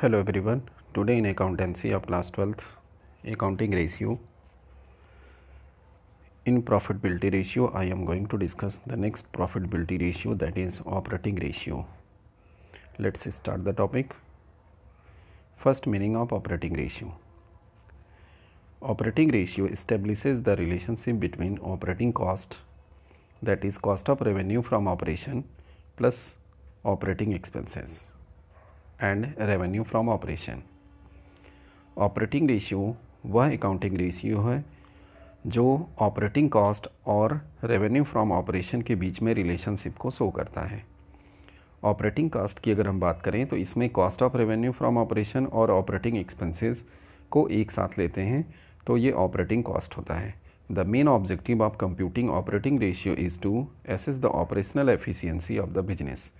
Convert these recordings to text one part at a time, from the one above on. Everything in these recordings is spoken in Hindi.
Hello everyone, today in accountancy of class 12th, accounting ratio. In profitability ratio, I am going to discuss the next profitability ratio that is operating ratio. Let's start the topic. First meaning of operating ratio. Operating ratio establishes the relationship between operating cost that is cost of revenue from operation plus operating expenses and revenue from operation operating ratio वह अकाउंटिंग रेशियो है जो ऑपरेटिंग कॉस्ट और रेवेन्यू फ्रॉम ऑपरेशन के बीच में रिलेशनशिप को शो करता है ऑपरेटिंग कॉस्ट की अगर हम बात करें तो इसमें cost of revenue from operation और ऑपरेटिंग एक्सपेंसेस को एक साथ लेते हैं तो ये ऑपरेटिंग कॉस्ट होता है the main objective of computing operating ratio is to assess the operational efficiency of the business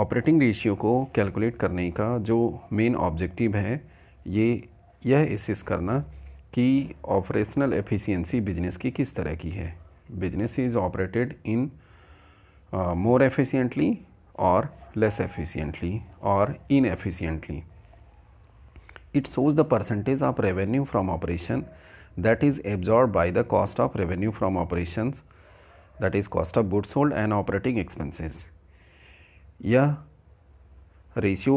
operating ratio को कैलकुलेट करने का जो मेन ऑब्जेक्टिव है ये यह एसेस करना कि ऑपरेशनल एफिशिएंसी बिजनेस की किस तरह की है business is operated in more efficiently और लेस एफिशिएंटली और inefficiently it shows the percentage of revenue from operation that is absorb by the cost of revenue from operation that is cost of goods sold and operating expenses यह रेशियो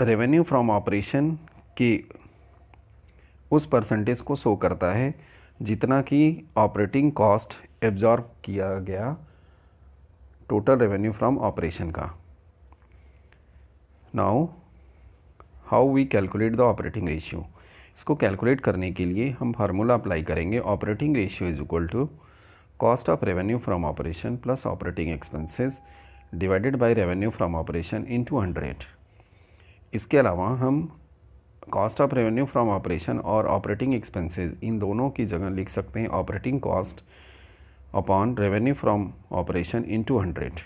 रेवेन्यू फ्रॉम ऑपरेशन के उस परसेंटेज को शो करता है जितना कि ऑपरेटिंग कॉस्ट एब्जॉर्ब किया गया टोटल रेवेन्यू फ्रॉम ऑपरेशन का now how we calculate the operating ratio इसको कैलकुलेट करने के लिए हम फार्मूला अप्लाई करेंगे operating ratio is equal to cost of revenue from operation plus operating expenses divided by revenue from operation into hundred इसके अलावा हम cost of revenue from operation और ऑपरेटिंग एक्सपेंसेस इन दोनों की जगह लिख सकते हैं operating cost upon revenue from operation into hundred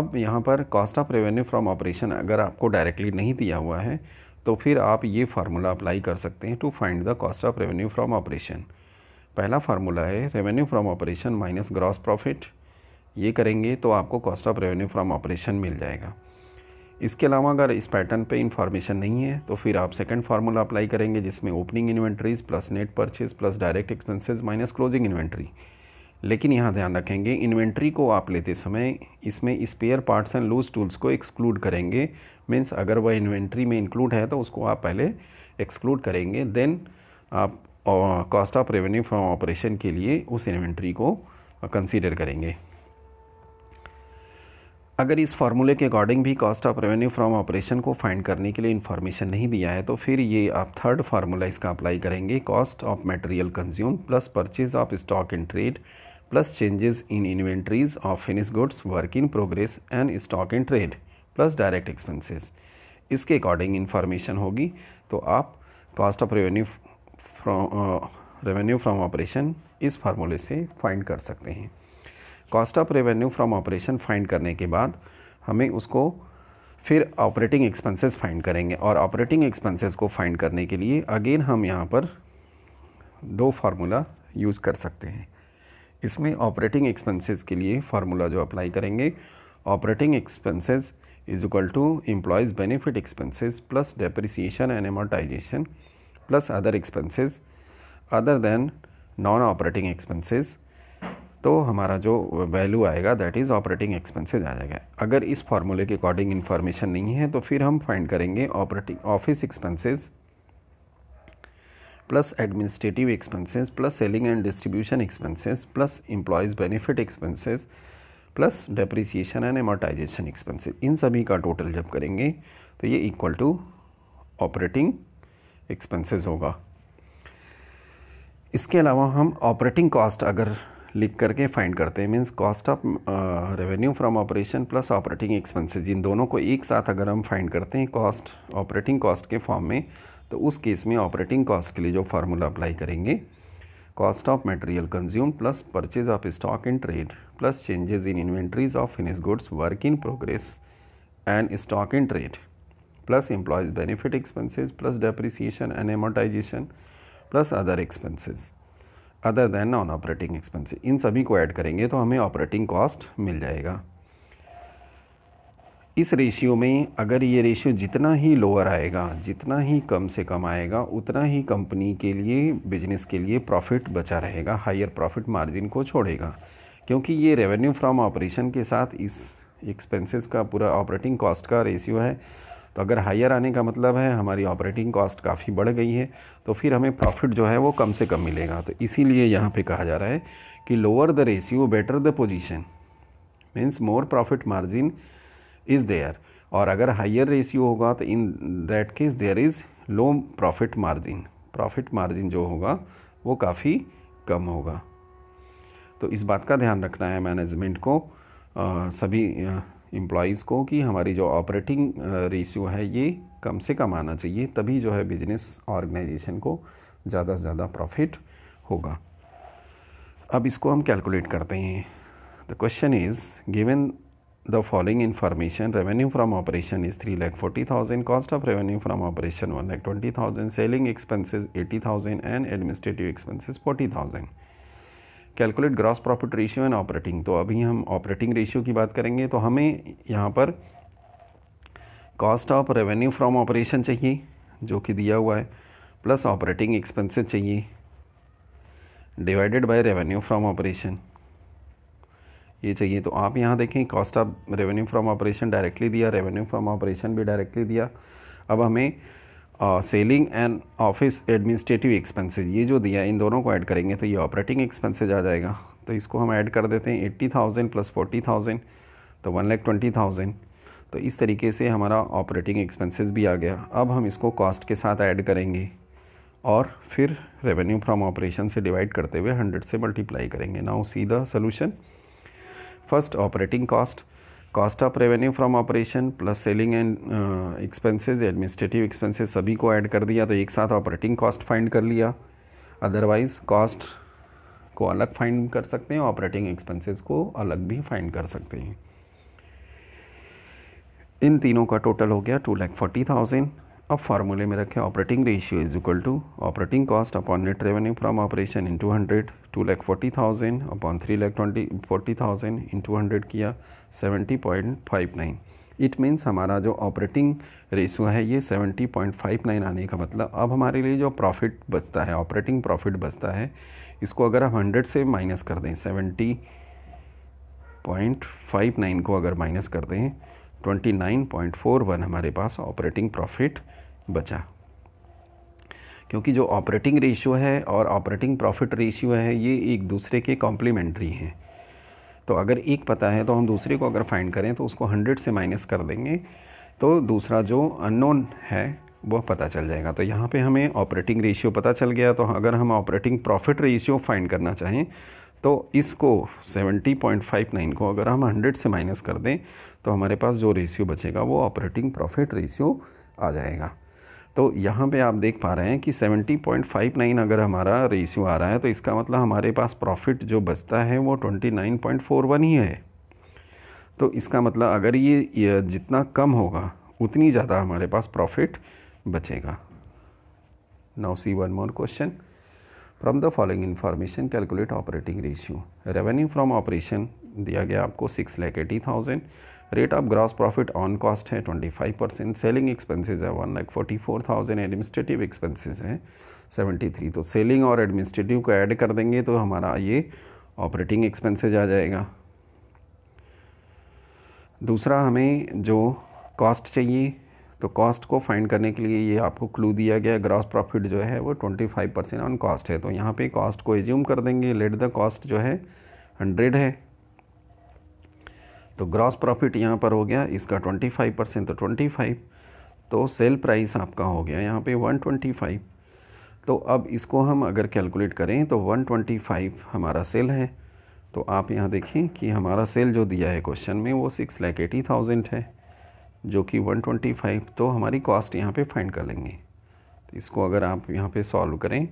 अब यहाँ पर cost of revenue from operation अगर आपको डायरेक्टली नहीं दिया हुआ है तो फिर आप ये फार्मूला अप्लाई कर सकते हैं to find the cost of revenue from operation पहला फार्मूला है revenue from operation minus gross profit ये करेंगे तो आपको cost of revenue from operation मिल जाएगा इसके अलावा अगर इस पैटर्न पे इन्फॉर्मेशन नहीं है तो फिर आप सेकंड फार्मूला अप्लाई करेंगे जिसमें opening inventories plus net purchase plus direct expenses minus closing inventory लेकिन यहाँ ध्यान रखेंगे इन्वेंट्री को आप लेते समय इसमें spare parts and loose tools को एक्सक्लूड करेंगे मीन्स अगर वह इन्वेंट्री में इंक्लूड है तो उसको आप पहले एक्सक्लूड करेंगे देन आप cost of revenue from operation के लिए उस इन्वेंट्री को कंसिडर करेंगे अगर इस फार्मूले के अकॉर्डिंग भी cost of revenue from operation को फाइंड करने के लिए इन्फॉर्मेशन नहीं दिया है तो फिर ये आप थर्ड फार्मूला इसका अप्लाई करेंगे cost of material consume plus purchase of stock in trade plus changes in inventories of finish goods work in progress and stock in trade plus direct expenses इसके अकॉर्डिंग इन्फॉर्मेशन होगी तो आप cost of revenue from revenue from operation इस फार्मूले से फाइंड कर सकते हैं cost of revenue from operation find करने के बाद हमें उसको फिर ऑपरेटिंग एक्सपेंसेस फाइंड करेंगे और ऑपरेटिंग एक्सपेंसेस को फाइंड करने के लिए अगेन हम यहाँ पर दो फार्मूला यूज़ कर सकते हैं इसमें ऑपरेटिंग एक्सपेंसेस के लिए फार्मूला जो अप्लाई करेंगे operating expenses is equal to employees benefit expenses plus depreciation and amortisation plus other expenses other than non operating expenses तो हमारा जो वैल्यू आएगा दैट इज़ ऑपरेटिंग एक्सपेंसेज आ जाएगा अगर इस फार्मूले के अकॉर्डिंग इन्फॉर्मेशन नहीं है तो फिर हम फाइंड करेंगे operating office expenses plus administrative expenses plus selling and distribution expenses plus employees benefit expenses plus depreciation and amortisation expenses इन सभी का टोटल जब करेंगे तो ये इक्वल टू ऑपरेटिंग एक्सपेंसेस होगा इसके अलावा हम ऑपरेटिंग कॉस्ट अगर लिख करके फाइंड करते हैं means cost of revenue from operation plus operating expenses इन दोनों को एक साथ अगर हम फाइंड करते हैं कॉस्ट ऑपरेटिंग कॉस्ट के फॉर्म में तो उस केस में ऑपरेटिंग कॉस्ट के लिए जो फार्मूला अप्लाई करेंगे cost of material consume plus purchase of stock in trade plus changes in inventories of finish goods work in progress and stock in trade plus employees benefit expenses plus depreciation and amortisation plus other expenses other than non operating expenses इन सभी को ऐड करेंगे तो हमें ऑपरेटिंग कॉस्ट मिल जाएगा इस रेशियो में अगर ये रेशियो जितना ही लोअर आएगा जितना ही कम से कम आएगा उतना ही कंपनी के लिए बिजनेस के लिए प्रॉफिट बचा रहेगा हायर प्रॉफिट मार्जिन को छोड़ेगा क्योंकि ये रेवेन्यू फ्रॉम ऑपरेशन के साथ इस एक्सपेंसेस का पूरा ऑपरेटिंग कॉस्ट का रेशियो है तो अगर हायर आने का मतलब है हमारी ऑपरेटिंग कॉस्ट काफ़ी बढ़ गई है तो फिर हमें प्रॉफिट जो है वो कम से कम मिलेगा तो इसीलिए यहाँ पे कहा जा रहा है कि lower the ratio better the position means more profit margin is there और अगर हायर रेशियो होगा तो in that case there is low profit margin profit margin जो होगा वो काफ़ी कम होगा तो इस बात का ध्यान रखना है मैनेजमेंट को आ, सभी आ, एम्प्लॉज़ को कि हमारी जो ऑपरेटिंग रेशियो है ये कम से कम आना चाहिए तभी जो है बिजनेस ऑर्गेनाइजेशन को ज़्यादा से ज़्यादा प्रॉफिट होगा अब इसको हम कैलकुलेट करते हैं the question is given the following information revenue from operation is three lakh forty thousand cost of revenue from operation one lakh twenty thousand selling expenses eighty thousand and administrative expenses forty thousand calculate gross profit ratio and operating तो अभी हम ऑपरेटिंग रेशियो की बात करेंगे तो हमें यहाँ पर cost of revenue from operation चाहिए जो कि दिया हुआ है प्लस ऑपरेटिंग एक्सपेंसेस चाहिए divided by revenue from operation ये चाहिए तो आप यहाँ देखें cost of revenue from operation directly दिया रेवेन्यू फ्रॉम ऑपरेशन भी डायरेक्टली दिया अब हमें selling and office administrative expenses ये जो दिया इन दोनों को ऐड करेंगे तो ये ऑपरेटिंग एक्सपेंसेज आ जाएगा तो इसको हम ऐड कर देते हैं eighty thousand plus forty thousand तो वन लैख ट्वेंटी थाउजेंड तो इस तरीके से हमारा ऑपरेटिंग एक्सपेंसेस भी आ गया अब हम इसको कॉस्ट के साथ ऐड करेंगे और फिर रेवेन्यू फ्रॉम ऑपरेशन से डिवाइड करते हुए हंड्रेड से मल्टीप्लाई करेंगे now see the solution first operating cost cost of revenue from operation plus selling and expenses administrative expenses सभी को ऐड कर दिया तो एक साथ ऑपरेटिंग कॉस्ट फाइंड कर लिया अदरवाइज कॉस्ट को अलग फाइंड कर सकते हैं ऑपरेटिंग एक्सपेंसेस को अलग भी फाइंड कर सकते हैं इन तीनों का टोटल हो गया टू लैख फोर्टी थाउजेंड अब फार्मूले में रखें operating ratio is equal to operating cost upon net revenue from operation into hundred two lakh forty thousand upon three lakh twenty forty thousand into hundred किया seventy point five nine it means हमारा जो ऑपरेटिंग रेशियो है ये सेवेंटी पॉइंट फाइव नाइन आने का मतलब अब हमारे लिए जो प्रॉफिट बचता है ऑपरेटिंग प्रॉफिट बचता है इसको अगर हम हंड्रेड से माइनस कर दें पॉइंट फाइव नाइन को अगर माइनस कर दें twenty nine point four one हमारे पास ऑपरेटिंग प्रॉफिट बचा क्योंकि जो ऑपरेटिंग रेशियो है और ऑपरेटिंग प्रॉफिट रेशियो है ये एक दूसरे के कॉम्प्लीमेंट्री हैं तो अगर एक पता है तो हम दूसरे को अगर फाइंड करें तो उसको हंड्रेड से माइनस कर देंगे तो दूसरा जो अननोन है वह पता चल जाएगा तो यहाँ पे हमें ऑपरेटिंग रेशियो पता चल गया तो अगर हम ऑपरेटिंग प्रॉफिट रेशियो फाइंड करना चाहें तो इसको 70.59 को अगर हम 100 से माइनस कर दें तो हमारे पास जो रेशियो बचेगा वो ऑपरेटिंग प्रॉफिट रेशियो आ जाएगा तो यहाँ पे आप देख पा रहे हैं कि 70.59 अगर हमारा रेशियो आ रहा है तो इसका मतलब हमारे पास प्रॉफिट जो बचता है वो 29.41 ही है तो इसका मतलब अगर ये जितना कम होगा उतनी ज़्यादा हमारे पास प्रॉफिट बचेगा now see one more question from the following information calculate operating ratio revenue from operation दिया गया आपको six lakh eighty thousand rate of gross profit on cost है 25 परसेंट सेलिंग एक्सपेंसेस है one lakh forty four thousand administrative expenses है 73 तो सेलिंग और एडमिनिस्ट्रेटिव को ऐड कर देंगे तो हमारा ये ऑपरेटिंग एक्सपेंसेज आ जाएगा दूसरा हमें जो कॉस्ट चाहिए तो कॉस्ट को फाइंड करने के लिए ये आपको क्लू दिया गया ग्रॉस प्रॉफिट जो है वो 25 परसेंट ऑन कॉस्ट है तो यहाँ पे कॉस्ट को एज्यूम कर देंगे लेट द कॉस्ट जो है 100 है तो ग्रॉस प्रॉफिट यहाँ पर हो गया इसका 25 परसेंट तो 25 तो सेल प्राइस आपका हो गया यहाँ पे 125 तो अब इसको हम अगर कैलकुलेट करें तो 125 हमारा सेल है तो आप यहाँ देखें कि हमारा सेल जो दिया है क्वेश्चन में वो सिक्स लैख एटी थाउजेंड है जो कि 125 तो हमारी कॉस्ट यहाँ पे फाइंड कर लेंगे तो इसको अगर आप यहाँ पे सॉल्व करें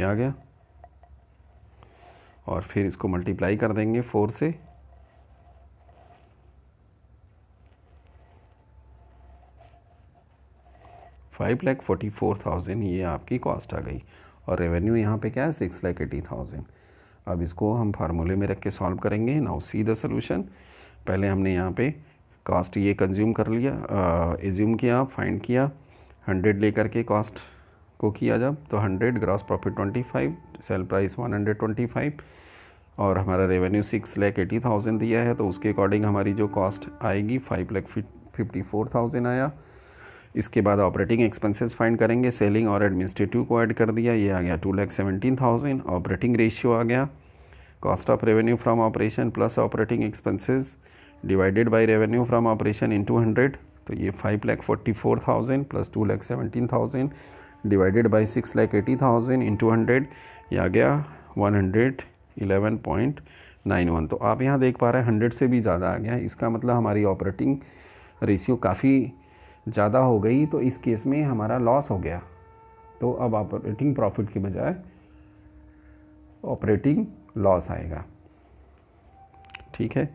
ये आ गया और फिर इसको मल्टीप्लाई कर देंगे फोर से five lakh forty four thousand ये आपकी कॉस्ट आ गई और रेवेन्यू यहाँ पे क्या है सिक्स लैख एटी थाउजेंड अब इसको हम फार्मूले में रख के सॉल्व करेंगे नाउ सी द सोल्यूशन पहले हमने यहाँ पे कास्ट ये कंज्यूम कर लिया एज्यूम किया फाइंड किया हंड्रेड लेकर के कॉस्ट को किया जब तो 100 ग्रॉस प्रॉफिट 25 सेल प्राइस 125 और हमारा revenue six lakh eighty thousand दिया है तो उसके अकॉर्डिंग हमारी जो कॉस्ट आएगी five lakh fifty four thousand आया इसके बाद ऑपरेटिंग एक्सपेंसेस फाइंड करेंगे सेलिंग और एडमिनिस्ट्रेटिव को ऐड कर दिया ये आ गया two lakh seventeen thousand operating ratio आ गया cost of revenue from operation plus operating expenses divided by revenue from operation into hundred तो ये five lakh forty four thousand plus two lakh seventeen thousand divided by six lakh eighty thousand into hundred या आ गया one hundred eleven point nine one तो आप यहाँ देख पा रहे हैं हंड्रेड से भी ज़्यादा आ गया है इसका मतलब हमारी ऑपरेटिंग रेशियो काफ़ी ज़्यादा हो गई तो इस केस में हमारा लॉस हो गया तो अब ऑपरेटिंग प्रॉफिट की बजाय ऑपरेटिंग लॉस आएगा ठीक है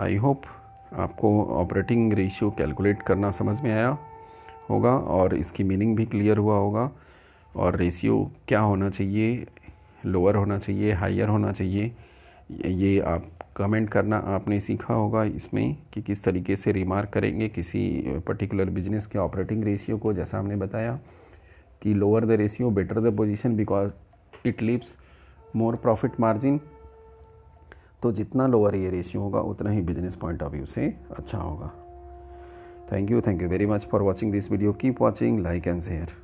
आई होप आपको ऑपरेटिंग रेशियो कैलकुलेट करना समझ में आया होगा और इसकी मीनिंग भी क्लियर हुआ होगा और रेशियो क्या होना चाहिए लोअर होना चाहिए हायर होना चाहिए ये आप कमेंट करना आपने सीखा होगा इसमें कि किस तरीके से रिमार्क करेंगे किसी पर्टिकुलर बिजनेस के ऑपरेटिंग रेशियो को जैसा हमने बताया कि lower the ratio better the position because it leaps more profit margin तो जितना लोअर ये रेशियो होगा उतना ही बिजनेस पॉइंट ऑफ व्यू से अच्छा होगा Thank you. Thank you very much for watching this video. Keep watching, like and share.